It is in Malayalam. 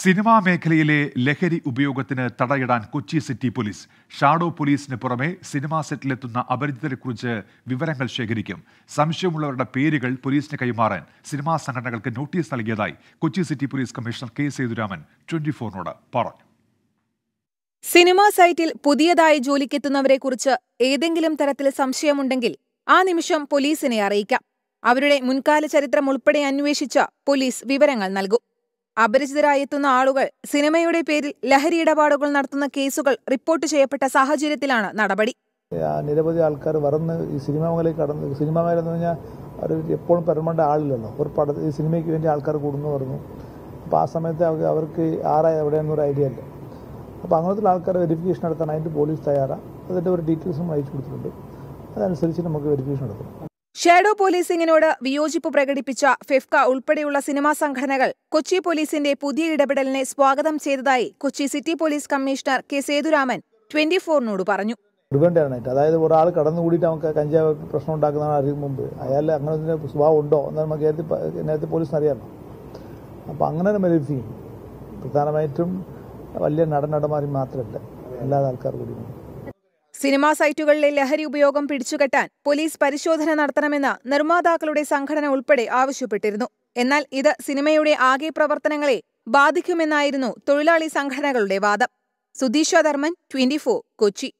സിനിമാ മേഖലയിലെ ലഹരി ഉപയോഗത്തിന് തടയിടാൻ കൊച്ചി സിറ്റി പോലീസ് ഷാഡോ പോലീസിന് പുറമെ സിനിമാ സെറ്റിലെത്തുന്ന അപരിചിതരെക്കുറിച്ച് വിവരങ്ങൾ ശേഖരിക്കും സംശയമുള്ളവരുടെ പേരുകൾ പോലീസിന് കൈമാറാൻ സിനിമാ സംഘടനകൾക്ക് നോട്ടീസ് നൽകിയതായി Kochi city police commissioner K Sethuraman twenty ഫോറിനോട് പറഞ്ഞു സിനിമാ സൈറ്റിൽ പുതിയതായി ജോലിക്കെത്തുന്നവരെക്കുറിച്ച് ഏതെങ്കിലും തരത്തിൽ സംശയമുണ്ടെങ്കിൽ ആ നിമിഷം പോലീസിനെ അറിയിക്കാം അവരുടെ മുൻകാല ചരിത്രം ഉൾപ്പെടെ അന്വേഷിച്ച് പോലീസ് വിവരങ്ങൾ നൽകും അപരിചിതരായെത്തുന്ന ആളുകൾ സിനിമയുടെ പേരിൽ ലഹരി ഇടപാടുകൾ നടത്തുന്ന കേസുകൾ റിപ്പോർട്ട് ചെയ്യപ്പെട്ട സാഹചര്യത്തിലാണ് നടപടി നിരവധി ആൾക്കാർ വറന്ന് ഈ സിനിമ മേഖലയിൽ കടന്ന് സിനിമ മേഖല എന്ന് പറഞ്ഞാൽ അവർ എപ്പോഴും പരമണ്ട ആളില്ലല്ലോ ഒരു പട ഈ സിനിമയ്ക്ക് വേണ്ടി ആൾക്കാർ കൂടുന്നു പറഞ്ഞു അപ്പോൾ ആ സമയത്ത് അവർക്ക് ആരായ എവിടെയാണെന്നൊരു ഐഡിയ ഇല്ല അപ്പോൾ അങ്ങനത്തെ ആൾക്കാർ വെരിഫിക്കേഷൻ നടത്താനായിട്ട് പോലീസ് തയ്യാറാണ് അതിൻ്റെ ഒരു ഡീറ്റെയിൽസും അയച്ചു കൊടുത്തിട്ടുണ്ട് അതനുസരിച്ച് നമുക്ക് വെരിഫിക്കേഷൻ നടത്തണം ഷാഡോ പോലീസിംഗിനോട് വിയോജിപ്പ് പ്രകടിപ്പിച്ച ഫിഫ്ക ഉൾപ്പെടെയുള്ള സിനിമാ സംഘടനകൾ കൊച്ചി പോലീസിന്റെ പുതിയ ഇടപെടലിനെ സ്വാഗതം ചെയ്തതായി Kochi city police commissioner K Sethuraman twenty ഫോറിനോട് പറഞ്ഞു അതായത് ഒരാൾ കടന്നുകൂടിയിട്ട് നമുക്ക് കഞ്ചാവ് പ്രശ്നം ഉണ്ടാക്കുന്ന അറിയും മുമ്പ് അയാൾ അങ്ങനെ ഒരു സ്വഭാവം ഉണ്ടോ എന്ന് നമുക്ക് നേരത്തെ പോലീസിന് അറിയാമല്ലോ അപ്പോൾ അങ്ങനെ മെലിഫിയും പ്രധാനമായിട്ടും വലിയ നടൻ മാത്രമല്ല എല്ലാ ആൾക്കാർ കൂടി സിനിമാ സൈറ്റുകളിലെ ലഹരി ഉപയോഗം പിടിച്ചുകെട്ടാൻ പോലീസ് പരിശോധന നടത്തണമെന്ന് നിർമ്മാതാക്കളുടെ സംഘടന ഉൾപ്പെടെ ആവശ്യപ്പെട്ടിരുന്നു എന്നാൽ ഇത് സിനിമയുടെ ആകെ പ്രവർത്തനങ്ങളെ ബാധിക്കുമെന്നായിരുന്നു തൊഴിലാളി സംഘടനകളുടെ വാദം സുധീഷ ധർമ്മൻ ട്വന്റി കൊച്ചി